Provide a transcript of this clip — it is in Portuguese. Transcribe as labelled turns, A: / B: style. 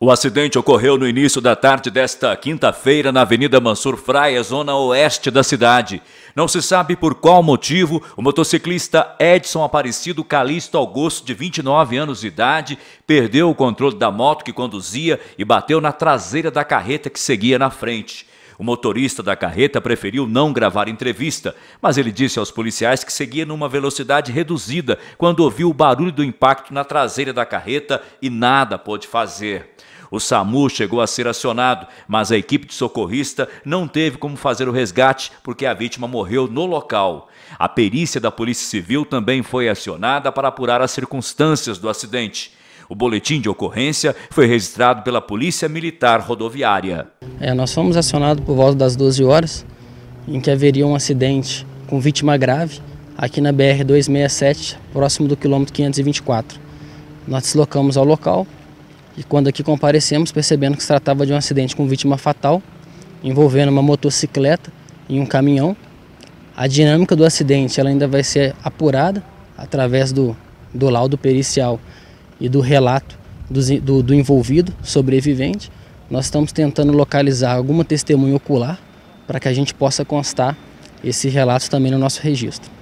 A: O acidente ocorreu no início da tarde desta quinta-feira na Avenida Mansur Fraia, zona oeste da cidade. Não se sabe por qual motivo o motociclista Edson Aparecido Calixto Augusto, de 29 anos de idade, perdeu o controle da moto que conduzia e bateu na traseira da carreta que seguia na frente. O motorista da carreta preferiu não gravar entrevista, mas ele disse aos policiais que seguia numa velocidade reduzida quando ouviu o barulho do impacto na traseira da carreta e nada pôde fazer. O SAMU chegou a ser acionado, mas a equipe de socorrista não teve como fazer o resgate porque a vítima morreu no local. A perícia da Polícia Civil também foi acionada para apurar as circunstâncias do acidente. O boletim de ocorrência foi registrado pela Polícia Militar Rodoviária.
B: É, nós fomos acionados por volta das 12 horas, em que haveria um acidente com vítima grave aqui na BR-267, próximo do quilômetro 524. Nós deslocamos ao local e quando aqui comparecemos, percebendo que se tratava de um acidente com vítima fatal, envolvendo uma motocicleta e um caminhão. A dinâmica do acidente ela ainda vai ser apurada através do, do laudo pericial e do relato do, do, do envolvido, sobrevivente, nós estamos tentando localizar alguma testemunha ocular para que a gente possa constar esse relato também no nosso registro.